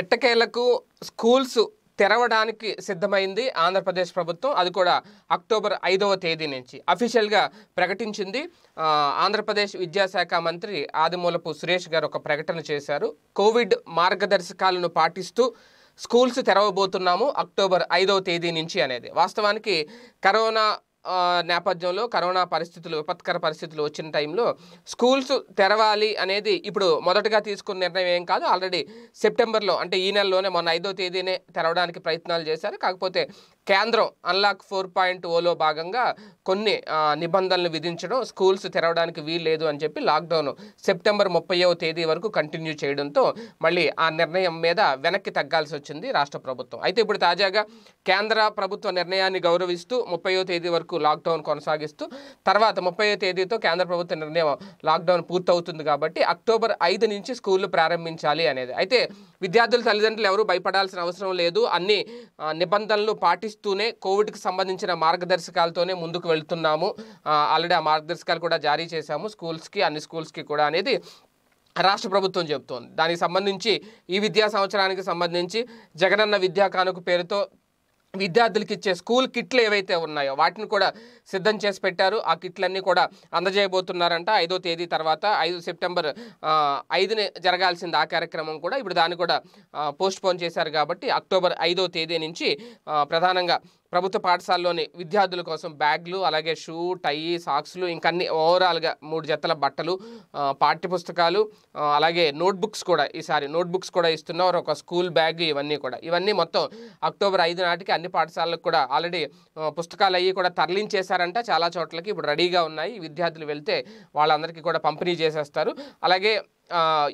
ఎట్టకేలకు స్కూల్స్ తెరవడానికి సిద్ధమైంది ఆంధ్రప్రదేశ్ ప్రభుత్వం అది కూడా అక్టోబర్ ఐదవ తేదీ నుంచి అఫీషియల్గా ప్రకటించింది ఆంధ్రప్రదేశ్ విద్యాశాఖ మంత్రి ఆదిమూలపు సురేష్ గారు ఒక ప్రకటన చేశారు కోవిడ్ మార్గదర్శకాలను పాటిస్తూ స్కూల్స్ తెరవబోతున్నాము అక్టోబర్ ఐదవ తేదీ నుంచి అనేది వాస్తవానికి కరోనా నేపథ్యంలో కరోనా పరిస్థితులు విపత్కర పరిస్థితులు వచ్చిన టైంలో స్కూల్స్ తెరవాలి అనేది ఇప్పుడు మొదటగా తీసుకున్న నిర్ణయం ఏం కాదు ఆల్రెడీ సెప్టెంబర్లో అంటే ఈ నెలలోనే మొన్న ఐదో తేదీనే తెరవడానికి ప్రయత్నాలు చేశారు కాకపోతే కేంద్రం అన్లాక్ ఫోర్ పాయింట్ ఓలో భాగంగా కొన్ని నిబంధనలు విధించడం స్కూల్స్ తెరవడానికి వీల్లేదు అని చెప్పి లాక్డౌన్ సెప్టెంబర్ ముప్పైవ తేదీ వరకు కంటిన్యూ చేయడంతో మళ్ళీ ఆ నిర్ణయం మీద వెనక్కి తగ్గాల్సి వచ్చింది రాష్ట్ర ప్రభుత్వం అయితే ఇప్పుడు తాజాగా కేంద్ర ప్రభుత్వ నిర్ణయాన్ని గౌరవిస్తూ ముప్పయో తేదీ వరకు లాక్డౌన్ కొనసాగిస్తూ తర్వాత ముప్పయో తేదీతో కేంద్ర ప్రభుత్వ నిర్ణయం లాక్డౌన్ పూర్తవుతుంది కాబట్టి అక్టోబర్ ఐదు నుంచి స్కూళ్ళు ప్రారంభించాలి అనేది అయితే విద్యార్థుల తల్లిదండ్రులు ఎవరు భయపడాల్సిన అవసరం లేదు అన్ని నిబంధనలు పాటిస్తూనే కోవిడ్కి సంబంధించిన మార్గదర్శకాలతోనే ముందుకు వెళ్తున్నాము ఆల్రెడీ ఆ మార్గదర్శకాలు కూడా జారీ చేశాము స్కూల్స్కి అన్ని స్కూల్స్కి కూడా అనేది రాష్ట్ర ప్రభుత్వం చెబుతోంది దానికి సంబంధించి ఈ విద్యా సంవత్సరానికి సంబంధించి జగనన్న విద్యా కానుక పేరుతో విద్యార్థులకు ఇచ్చే స్కూల్ కిట్లు ఏవైతే ఉన్నాయో వాటిని కూడా సిద్ధం చేసి పెట్టారు ఆ కిట్లన్నీ కూడా అందజేయబోతున్నారంట ఐదో తేదీ తర్వాత ఐదు సెప్టెంబర్ ఐదుని జరగాల్సింది ఆ కార్యక్రమం కూడా ఇప్పుడు దాన్ని కూడా పోస్ట్ పోన్ చేశారు కాబట్టి అక్టోబర్ ఐదో తేదీ నుంచి ప్రధానంగా ప్రభుత్వ పాఠశాలలోని విద్యార్థుల కోసం బ్యాగ్లు అలాగే షూ టై సాక్స్లు ఇంకా అన్ని ఓవరాల్గా మూడు జతల బట్టలు పాఠ్యపుస్తకాలు అలాగే నోట్బుక్స్ కూడా ఈసారి నోట్బుక్స్ కూడా ఇస్తున్నారు ఒక స్కూల్ బ్యాగ్ ఇవన్నీ కూడా ఇవన్నీ మొత్తం అక్టోబర్ ఐదు నాటికి అన్ని పాఠశాలలకు కూడా ఆల్రెడీ పుస్తకాలు అవి కూడా తరలించేశారంట చాలా చోట్లకి ఇప్పుడు రెడీగా ఉన్నాయి విద్యార్థులు వెళ్తే వాళ్ళందరికీ కూడా పంపిణీ చేసేస్తారు అలాగే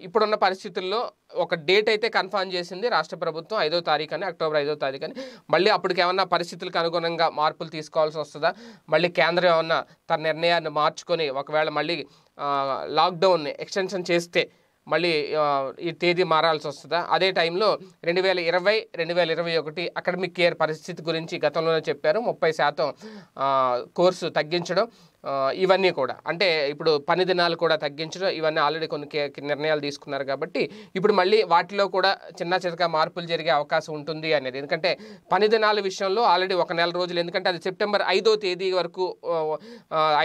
ఇప్పుడున్న పరిస్థితుల్లో ఒక డేట్ అయితే కన్ఫర్మ్ చేసింది రాష్ట్ర ప్రభుత్వం ఐదో తారీఖు అని అక్టోబర్ ఐదో తారీఖు అని మళ్ళీ అప్పటికి ఏమన్నా పరిస్థితులకు అనుగుణంగా మార్పులు తీసుకోవాల్సి వస్తుందా మళ్ళీ కేంద్రం ఏమన్నా తన నిర్ణయాన్ని మార్చుకొని ఒకవేళ మళ్ళీ లాక్డౌన్ని ఎక్స్టెన్షన్ చేస్తే మళ్ళీ ఈ తేదీ మారాల్సి వస్తుందా అదే టైంలో రెండు వేల ఇరవై రెండు వేల ఇరవై ఒకటి అకాడమిక్ ఇయర్ పరిస్థితి గురించి గతంలోనే చెప్పారు ముప్పై శాతం కోర్సు తగ్గించడం ఇవన్నీ కూడా అంటే ఇప్పుడు పని దినాలు కూడా తగ్గించడం ఇవన్నీ ఆల్రెడీ కొన్ని నిర్ణయాలు తీసుకున్నారు కాబట్టి ఇప్పుడు మళ్ళీ వాటిలో కూడా చిన్న చితక మార్పులు జరిగే అవకాశం ఉంటుంది అనేది ఎందుకంటే పని దినాల విషయంలో ఆల్రెడీ ఒక నెల రోజులు ఎందుకంటే అది సెప్టెంబర్ ఐదో తేదీ వరకు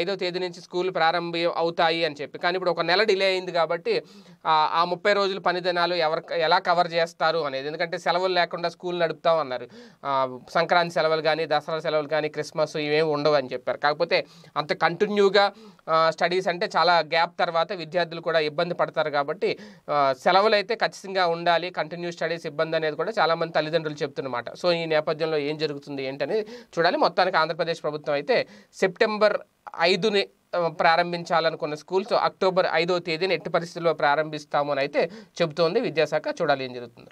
ఐదో తేదీ నుంచి స్కూల్ ప్రారంభం అవుతాయి అని చెప్పి కానీ ఇప్పుడు ఒక నెల డిలే అయింది కాబట్టి ఆ ముప్పై రోజులు పని దినాలు ఎవరు ఎలా కవర్ చేస్తారు అనేది ఎందుకంటే సెలవులు లేకుండా స్కూల్ నడుపుతాం అన్నారు సంక్రాంతి సెలవులు కానీ దసరా సెలవులు కానీ క్రిస్మస్ ఇవేమి ఉండవు అని చెప్పారు కాకపోతే అంత కంటిన్యూగా స్టడీస్ అంటే చాలా గ్యాప్ తర్వాత విద్యార్థులు కూడా ఇబ్బంది పడతారు కాబట్టి సెలవులు అయితే ఖచ్చితంగా ఉండాలి కంటిన్యూ స్టడీస్ ఇబ్బంది అనేది కూడా చాలామంది తల్లిదండ్రులు చెప్తున్నమాట సో ఈ నేపథ్యంలో ఏం జరుగుతుంది ఏంటని చూడాలి మొత్తానికి ఆంధ్రప్రదేశ్ ప్రభుత్వం అయితే సెప్టెంబర్ ఐదుని ప్రారంభించాలనుకున్న స్కూల్స్ అక్టోబర్ ఐదో తేదీని ఎట్టి పరిస్థితుల్లో ప్రారంభిస్తాము అని అయితే చెబుతోంది విద్యాశాఖ చూడాలి ఏం జరుగుతుందో